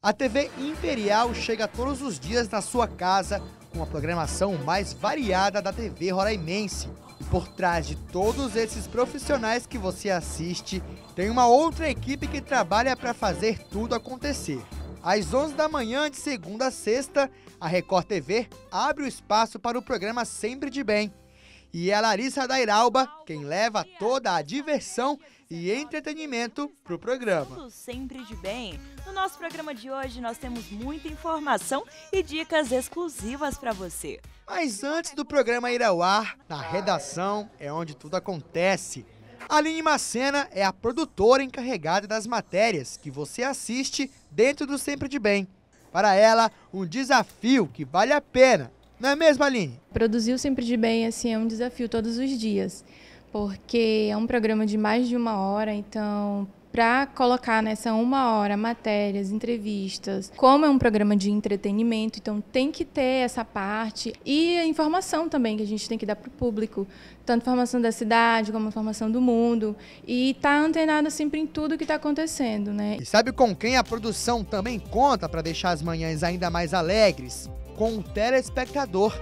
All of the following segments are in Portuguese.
A TV Imperial chega todos os dias na sua casa com a programação mais variada da TV Roraimense. E por trás de todos esses profissionais que você assiste, tem uma outra equipe que trabalha para fazer tudo acontecer. Às 11 da manhã, de segunda a sexta, a Record TV abre o espaço para o programa Sempre de Bem, e a Larissa Dairalba, quem leva toda a diversão e entretenimento para o programa. Tudo sempre de bem. No nosso programa de hoje nós temos muita informação e dicas exclusivas para você. Mas antes do programa ir ao ar, na redação é onde tudo acontece. Aline Macena é a produtora encarregada das matérias que você assiste dentro do Sempre de Bem. Para ela, um desafio que vale a pena não é mesmo, Aline? Produzir o Sempre de Bem assim, é um desafio todos os dias, porque é um programa de mais de uma hora, então para colocar nessa uma hora matérias, entrevistas, como é um programa de entretenimento, então tem que ter essa parte e a informação também que a gente tem que dar para o público, tanto informação da cidade como informação do mundo e tá antenado sempre em tudo que está acontecendo, né? E sabe com quem a produção também conta para deixar as manhãs ainda mais alegres? com o telespectador.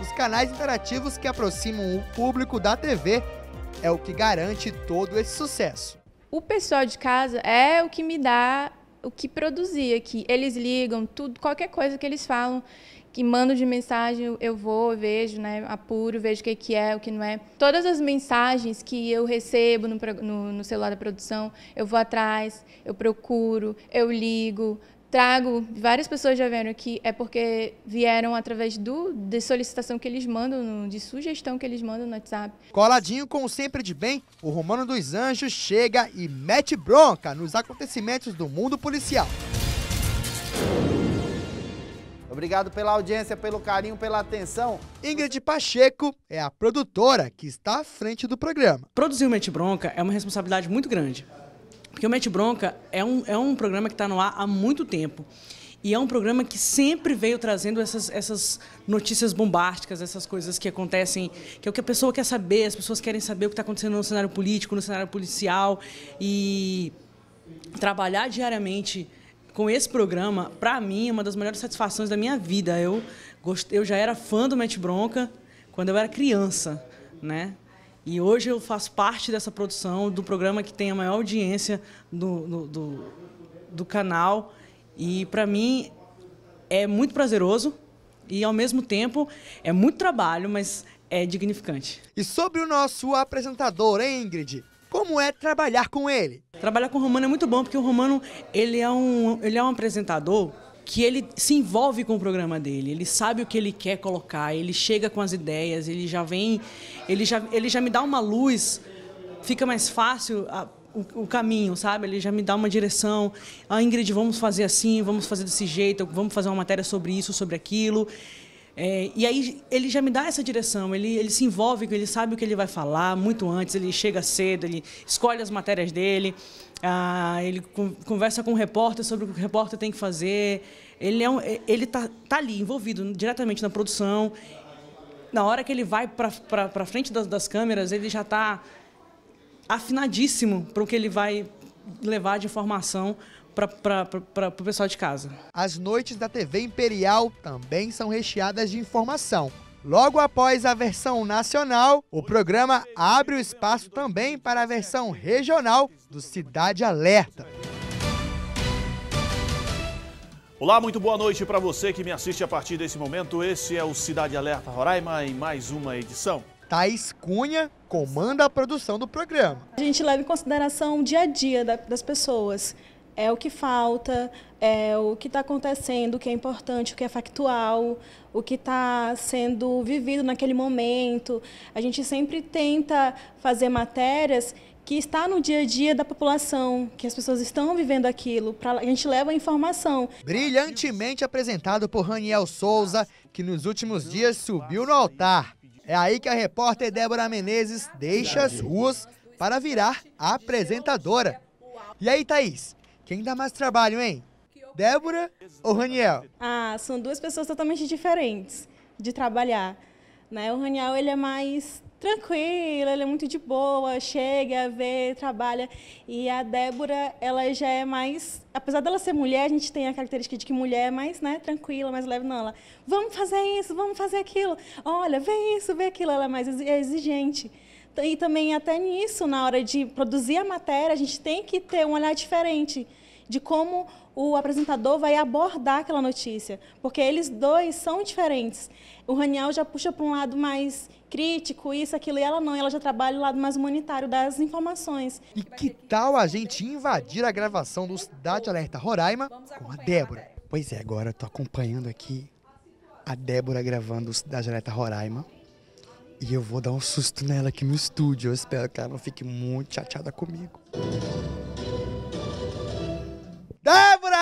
Os canais interativos que aproximam o público da TV é o que garante todo esse sucesso. O pessoal de casa é o que me dá o que produzir aqui. Eles ligam, tudo, qualquer coisa que eles falam, que mandam de mensagem, eu vou, eu vejo, né, apuro, vejo o que, que é, o que não é. Todas as mensagens que eu recebo no, no, no celular da produção, eu vou atrás, eu procuro, eu ligo, trago, várias pessoas já vieram aqui, é porque vieram através do, de solicitação que eles mandam, de sugestão que eles mandam no WhatsApp. Coladinho com o Sempre de Bem, o Romano dos Anjos chega e mete bronca nos acontecimentos do mundo policial. Obrigado pela audiência, pelo carinho, pela atenção. Ingrid Pacheco é a produtora que está à frente do programa. Produzir o Mete Bronca é uma responsabilidade muito grande porque o Mete Bronca é um, é um programa que está no ar há muito tempo. E é um programa que sempre veio trazendo essas, essas notícias bombásticas, essas coisas que acontecem, que é o que a pessoa quer saber, as pessoas querem saber o que está acontecendo no cenário político, no cenário policial. E trabalhar diariamente com esse programa, para mim, é uma das melhores satisfações da minha vida. Eu, eu já era fã do Mete Bronca quando eu era criança, né? E hoje eu faço parte dessa produção do programa que tem a maior audiência do, do, do, do canal. E para mim é muito prazeroso e ao mesmo tempo é muito trabalho, mas é dignificante. E sobre o nosso apresentador, hein, Ingrid? Como é trabalhar com ele? Trabalhar com o Romano é muito bom, porque o Romano ele é um, ele é um apresentador que ele se envolve com o programa dele, ele sabe o que ele quer colocar, ele chega com as ideias, ele já vem, ele já, ele já me dá uma luz, fica mais fácil a, o, o, caminho, sabe? Ele já me dá uma direção. Ah, Ingrid, vamos fazer assim, vamos fazer desse jeito, vamos fazer uma matéria sobre isso, sobre aquilo. É, e aí ele já me dá essa direção, ele, ele se envolve, ele sabe o que ele vai falar muito antes, ele chega cedo, ele escolhe as matérias dele, ah, ele conversa com o repórter sobre o que o repórter tem que fazer. Ele é um, é, ele tá, tá ali envolvido diretamente na produção. Na hora que ele vai para frente das, das câmeras, ele já está afinadíssimo para o que ele vai levar de informação para o pessoal de casa. As noites da TV Imperial também são recheadas de informação. Logo após a versão nacional, o programa abre o espaço também para a versão regional do Cidade Alerta. Olá, muito boa noite para você que me assiste a partir desse momento. Esse é o Cidade Alerta Roraima em mais uma edição. Thais Cunha comanda a produção do programa. A gente leva em consideração o dia a dia das pessoas é o que falta, é o que está acontecendo, o que é importante, o que é factual, o que está sendo vivido naquele momento. A gente sempre tenta fazer matérias que está no dia a dia da população, que as pessoas estão vivendo aquilo, pra, a gente leva a informação. Brilhantemente apresentado por Raniel Souza, que nos últimos dias subiu no altar. É aí que a repórter Débora Menezes deixa as ruas para virar apresentadora. E aí, Thaís, quem dá mais trabalho, hein? Débora ou Raniel? Ah, são duas pessoas totalmente diferentes de trabalhar. Né? O Raniel ele é mais tranquilo, ele é muito de boa, chega, vê, trabalha. E a Débora, ela já é mais, apesar dela ser mulher, a gente tem a característica de que mulher é mais, né, tranquila, mais leve, não, ela, vamos fazer isso, vamos fazer aquilo. Olha, vê isso, vê aquilo, ela é mais é exigente e também até nisso, na hora de produzir a matéria, a gente tem que ter um olhar diferente de como o apresentador vai abordar aquela notícia, porque eles dois são diferentes. O Raniel já puxa para um lado mais crítico, isso, aquilo, e ela não, ela já trabalha o lado mais humanitário das informações. E que tal a gente invadir a gravação do Cidade Alerta Roraima com a Débora? Pois é, agora eu estou acompanhando aqui a Débora gravando o Cidade Alerta Roraima e eu vou dar um susto nela aqui no estúdio. Eu espero que ela não fique muito chateada comigo. Débora!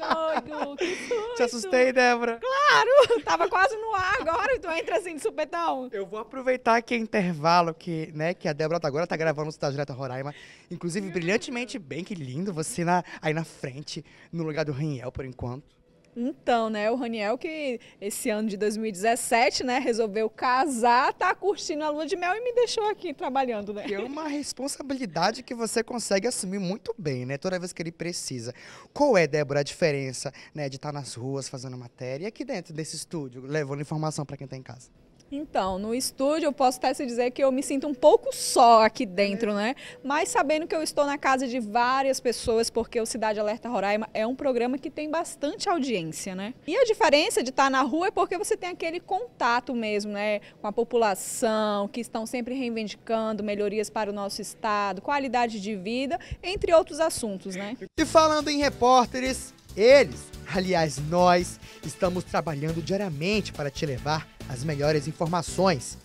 Doido, que susto! Te assustei, Débora? Claro! Tava quase no ar agora e então tu entra assim de supetão. Eu vou aproveitar que o intervalo, que, né, que a Débora tá agora tá gravando o Cidade Direta Roraima. Inclusive, brilhantemente bem, que lindo você na, aí na frente, no lugar do Riniel, por enquanto. Então, né, o Raniel que esse ano de 2017, né, resolveu casar, tá curtindo a lua de mel e me deixou aqui trabalhando, né? Que é uma responsabilidade que você consegue assumir muito bem, né, toda vez que ele precisa. Qual é, Débora, a diferença, né, de estar tá nas ruas fazendo matéria e aqui dentro desse estúdio, levando informação para quem está em casa? Então, no estúdio eu posso até se dizer que eu me sinto um pouco só aqui dentro, né? Mas sabendo que eu estou na casa de várias pessoas, porque o Cidade Alerta Roraima é um programa que tem bastante audiência, né? E a diferença de estar na rua é porque você tem aquele contato mesmo, né? Com a população, que estão sempre reivindicando melhorias para o nosso estado, qualidade de vida, entre outros assuntos, né? E falando em repórteres, eles, aliás, nós, estamos trabalhando diariamente para te levar as melhores informações.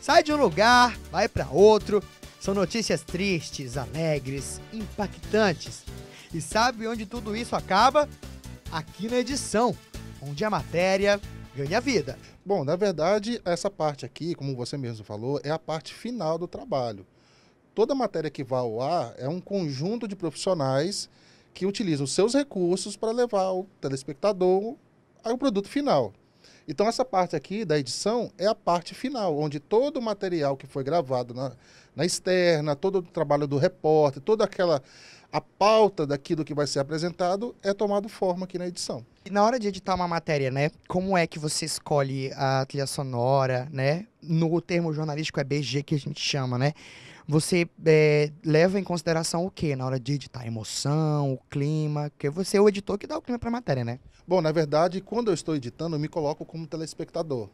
Sai de um lugar, vai para outro. São notícias tristes, alegres, impactantes. E sabe onde tudo isso acaba? Aqui na edição, onde a matéria ganha vida. Bom, na verdade, essa parte aqui, como você mesmo falou, é a parte final do trabalho. Toda matéria que vai ao ar é um conjunto de profissionais que utiliza os seus recursos para levar o telespectador ao produto final. Então, essa parte aqui da edição é a parte final, onde todo o material que foi gravado na, na externa, todo o trabalho do repórter, toda aquela a pauta daquilo que vai ser apresentado é tomado forma aqui na edição. E na hora de editar uma matéria, né? Como é que você escolhe a trilha sonora, né? No termo jornalístico é BG que a gente chama, né? Você é, leva em consideração o que na hora de editar? A emoção, o clima? Porque você é o editor que dá o clima para a matéria, né? Bom, na verdade, quando eu estou editando, eu me coloco como telespectador.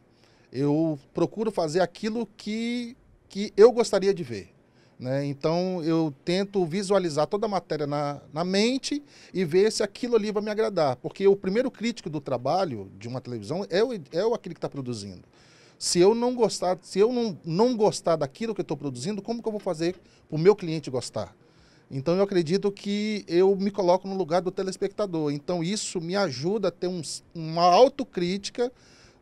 Eu procuro fazer aquilo que, que eu gostaria de ver né? Então eu tento visualizar toda a matéria na, na mente e ver se aquilo ali vai me agradar. Porque o primeiro crítico do trabalho de uma televisão é, o, é o aquele que está produzindo. Se eu não gostar, se eu não, não gostar daquilo que eu estou produzindo, como que eu vou fazer para o meu cliente gostar? Então eu acredito que eu me coloco no lugar do telespectador. Então isso me ajuda a ter um, uma autocrítica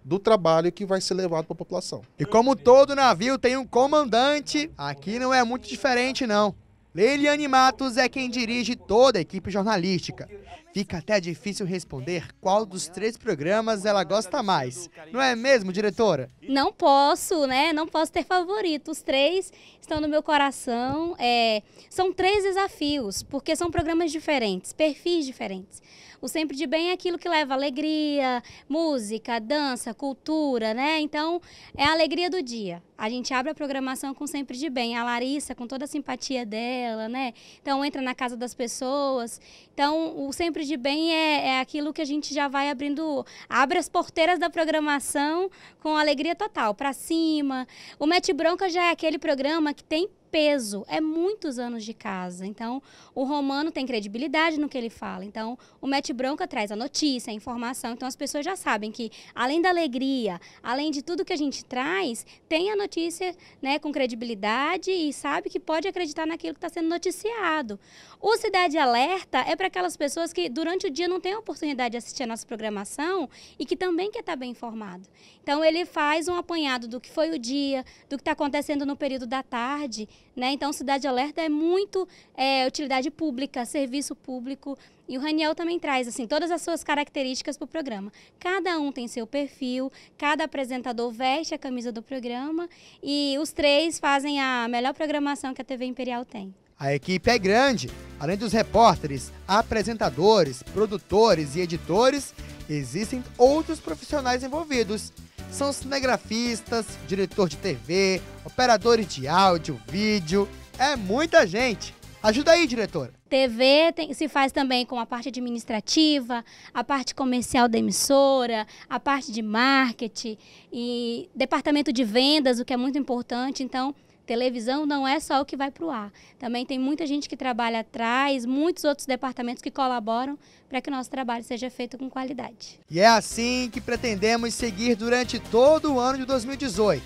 do trabalho que vai ser levado para a população. E como todo navio tem um comandante, aqui não é muito diferente não. Leiliane Matos é quem dirige toda a equipe jornalística. Fica até difícil responder qual dos três programas ela gosta mais. Não é mesmo, diretora? Não posso, né? Não posso ter favorito. Os três estão no meu coração. É... São três desafios, porque são programas diferentes, perfis diferentes. O Sempre de Bem é aquilo que leva alegria, música, dança, cultura, né? Então, é a alegria do dia. A gente abre a programação com Sempre de Bem. A Larissa, com toda a simpatia dela, dela, né? Então entra na casa das pessoas. Então o sempre de bem é, é aquilo que a gente já vai abrindo, abre as porteiras da programação com alegria total, para cima. O Mete Bronca já é aquele programa que tem peso, é muitos anos de casa. Então, o romano tem credibilidade no que ele fala. Então, o Mete Bronca traz a notícia, a informação. Então, as pessoas já sabem que, além da alegria, além de tudo que a gente traz, tem a notícia né, com credibilidade e sabe que pode acreditar naquilo que está sendo noticiado. O Cidade Alerta é para aquelas pessoas que, durante o dia, não têm a oportunidade de assistir a nossa programação e que também quer estar tá bem informado. Então, ele faz um apanhado do que foi o dia, do que está acontecendo no período da tarde né? Então, Cidade Alerta é muito é, utilidade pública, serviço público. E o Raniel também traz assim todas as suas características para o programa. Cada um tem seu perfil, cada apresentador veste a camisa do programa e os três fazem a melhor programação que a TV Imperial tem. A equipe é grande. Além dos repórteres, apresentadores, produtores e editores, existem outros profissionais envolvidos são cinegrafistas, diretor de TV, operadores de áudio, vídeo. É muita gente. Ajuda aí, diretora. TV tem, se faz também com a parte administrativa, a parte comercial da emissora, a parte de marketing e departamento de vendas, o que é muito importante. Então, Televisão não é só o que vai para o ar. Também tem muita gente que trabalha atrás, muitos outros departamentos que colaboram para que o nosso trabalho seja feito com qualidade. E é assim que pretendemos seguir durante todo o ano de 2018.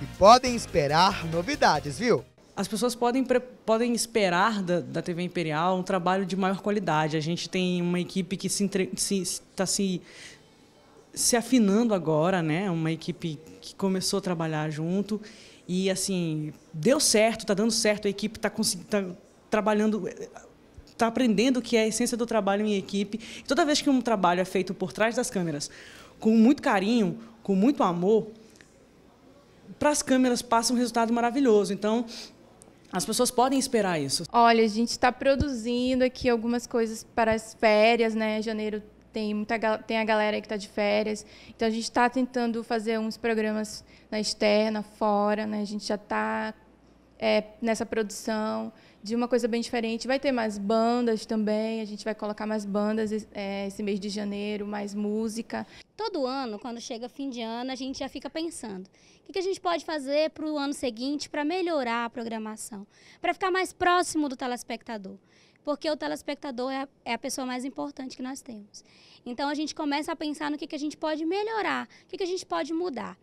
E podem esperar novidades, viu? as pessoas podem, podem esperar da, da TV Imperial um trabalho de maior qualidade. A gente tem uma equipe que está se, se, tá se se afinando agora, né? Uma equipe que começou a trabalhar junto e assim deu certo, tá dando certo, a equipe está tá trabalhando, está eh, aprendendo o que é a essência do trabalho em equipe. E toda vez que um trabalho é feito por trás das câmeras, com muito carinho, com muito amor, para as câmeras passa um resultado maravilhoso. Então as pessoas podem esperar isso? Olha, a gente está produzindo aqui algumas coisas para as férias, né? Janeiro tem, muita, tem a galera que está de férias. Então, a gente está tentando fazer uns programas na externa, fora, né? A gente já está é, nessa produção, de uma coisa bem diferente. Vai ter mais bandas também, a gente vai colocar mais bandas é, esse mês de janeiro, mais música. Todo ano, quando chega fim de ano, a gente já fica pensando: o que a gente pode fazer para o ano seguinte para melhorar a programação, para ficar mais próximo do telespectador? Porque o telespectador é a, é a pessoa mais importante que nós temos. Então a gente começa a pensar no que, que a gente pode melhorar, o que, que a gente pode mudar.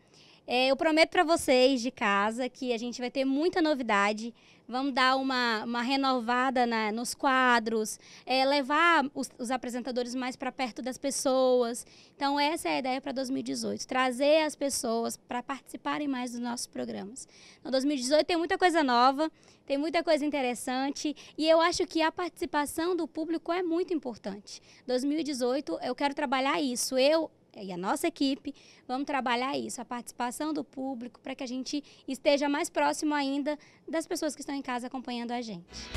É, eu prometo para vocês de casa que a gente vai ter muita novidade. Vamos dar uma, uma renovada na, nos quadros, é, levar os, os, apresentadores mais para perto das pessoas. Então, essa é a ideia para 2018, trazer as pessoas para participarem mais dos nossos programas. 2018 então, tem muita coisa nova, tem muita coisa interessante e eu acho que a participação do público é muito importante. 2018, eu quero trabalhar isso. Eu, é, e a nossa equipe, vamos trabalhar isso, a participação do público, para que a gente esteja mais próximo ainda das pessoas que estão em casa acompanhando a gente.